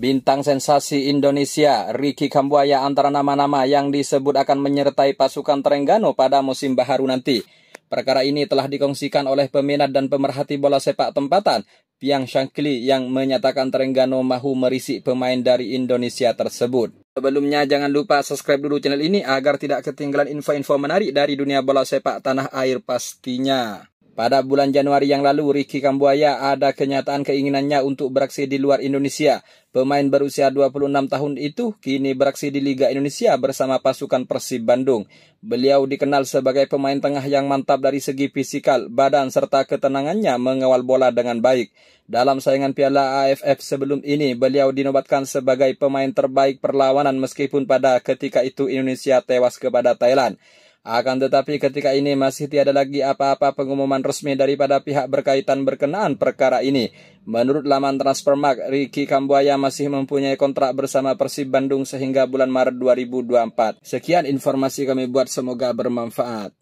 Bintang sensasi Indonesia, Ricky Kambuaya antara nama-nama yang disebut akan menyertai pasukan Terengganu pada musim baharu nanti. Perkara ini telah dikongsikan oleh peminat dan pemerhati bola sepak tempatan, Piang Shankli yang menyatakan Terengganu mahu merisik pemain dari Indonesia tersebut. Sebelumnya jangan lupa subscribe dulu channel ini agar tidak ketinggalan info-info menarik dari dunia bola sepak tanah air pastinya. Pada bulan Januari yang lalu, Ricky Kambuaya ada kenyataan keinginannya untuk beraksi di luar Indonesia. Pemain berusia 26 tahun itu kini beraksi di Liga Indonesia bersama pasukan Persib Bandung. Beliau dikenal sebagai pemain tengah yang mantap dari segi fisikal, badan, serta ketenangannya mengawal bola dengan baik. Dalam saingan Piala AFF sebelum ini, beliau dinobatkan sebagai pemain terbaik perlawanan meskipun pada ketika itu Indonesia tewas kepada Thailand. Akan tetapi ketika ini masih tiada lagi apa-apa pengumuman resmi daripada pihak berkaitan berkenaan perkara ini. Menurut laman Transfermark, Ricky Kambuaya masih mempunyai kontrak bersama Persib Bandung sehingga bulan Maret 2024. Sekian informasi kami buat semoga bermanfaat.